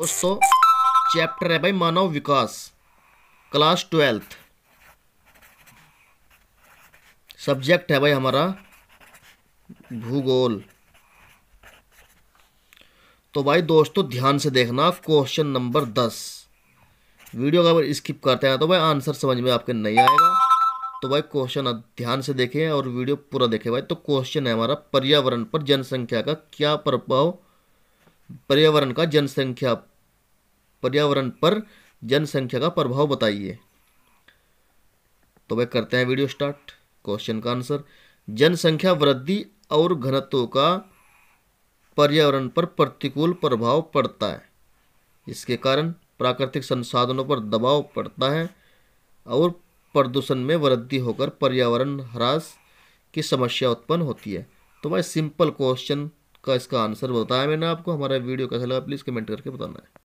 दोस्तों चैप्टर है भाई मानव विकास क्लास ट्वेल्थ सब्जेक्ट है भाई हमारा भूगोल तो भाई दोस्तों ध्यान से देखना क्वेश्चन नंबर दस वीडियो का अगर स्किप करते हैं तो भाई आंसर समझ में आपके नहीं आएगा तो भाई क्वेश्चन ध्यान से देखें और वीडियो पूरा देखें भाई तो क्वेश्चन है हमारा पर्यावरण पर जनसंख्या का क्या प्रभाव पर्यावरण का जनसंख्या पर्यावरण पर जनसंख्या का प्रभाव बताइए तो वह करते हैं वीडियो स्टार्ट क्वेश्चन का आंसर जनसंख्या वृद्धि और घनत्व का पर्यावरण पर प्रतिकूल प्रभाव पड़ता है इसके कारण प्राकृतिक संसाधनों पर दबाव पड़ता है और प्रदूषण में वृद्धि होकर पर्यावरण ह्रास की समस्या उत्पन्न होती है तो वह सिंपल क्वेश्चन का इसका आंसर बताया मैंने आपको हमारा वीडियो कैसा लगा प्लीज़ कमेंट करके बताना है